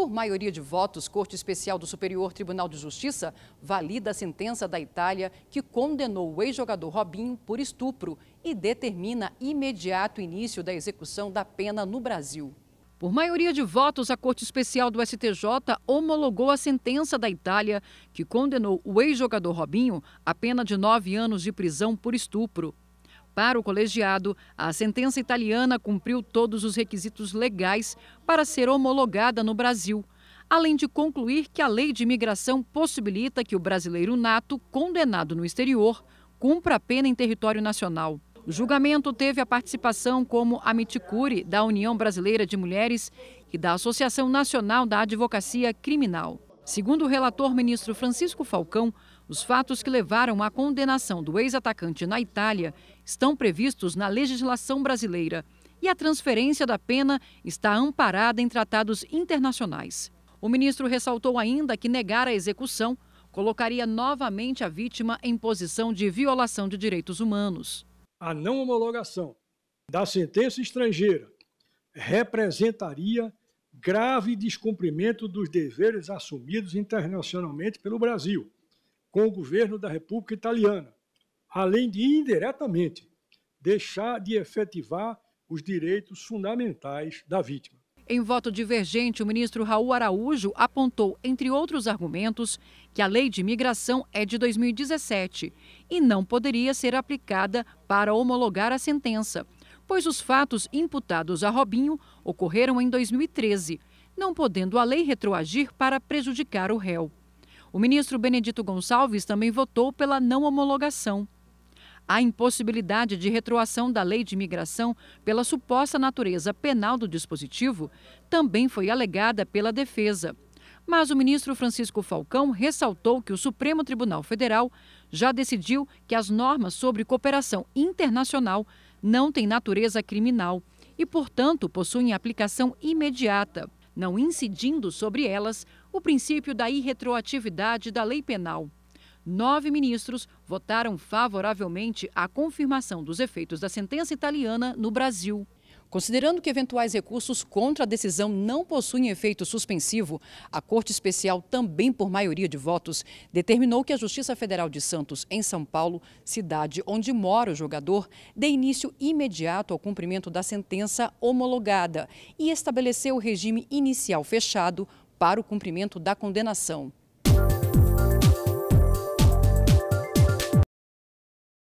Por maioria de votos, Corte Especial do Superior Tribunal de Justiça valida a sentença da Itália que condenou o ex-jogador Robinho por estupro e determina imediato início da execução da pena no Brasil. Por maioria de votos, a Corte Especial do STJ homologou a sentença da Itália que condenou o ex-jogador Robinho à pena de nove anos de prisão por estupro para o colegiado, a sentença italiana cumpriu todos os requisitos legais para ser homologada no Brasil, além de concluir que a lei de imigração possibilita que o brasileiro nato, condenado no exterior, cumpra a pena em território nacional. O julgamento teve a participação como a da União Brasileira de Mulheres e da Associação Nacional da Advocacia Criminal. Segundo o relator ministro Francisco Falcão, os fatos que levaram à condenação do ex-atacante na Itália estão previstos na legislação brasileira e a transferência da pena está amparada em tratados internacionais. O ministro ressaltou ainda que negar a execução colocaria novamente a vítima em posição de violação de direitos humanos. A não homologação da sentença estrangeira representaria grave descumprimento dos deveres assumidos internacionalmente pelo Brasil com o governo da República Italiana, além de indiretamente deixar de efetivar os direitos fundamentais da vítima. Em voto divergente, o ministro Raul Araújo apontou, entre outros argumentos, que a lei de imigração é de 2017 e não poderia ser aplicada para homologar a sentença, pois os fatos imputados a Robinho ocorreram em 2013, não podendo a lei retroagir para prejudicar o réu. O ministro Benedito Gonçalves também votou pela não homologação. A impossibilidade de retroação da lei de imigração pela suposta natureza penal do dispositivo também foi alegada pela defesa. Mas o ministro Francisco Falcão ressaltou que o Supremo Tribunal Federal já decidiu que as normas sobre cooperação internacional não têm natureza criminal e, portanto, possuem aplicação imediata, não incidindo sobre elas o princípio da irretroatividade da lei penal. Nove ministros votaram favoravelmente à confirmação dos efeitos da sentença italiana no Brasil. Considerando que eventuais recursos contra a decisão não possuem efeito suspensivo, a Corte Especial, também por maioria de votos, determinou que a Justiça Federal de Santos, em São Paulo, cidade onde mora o jogador, dê início imediato ao cumprimento da sentença homologada e estabeleceu o regime inicial fechado para o cumprimento da condenação.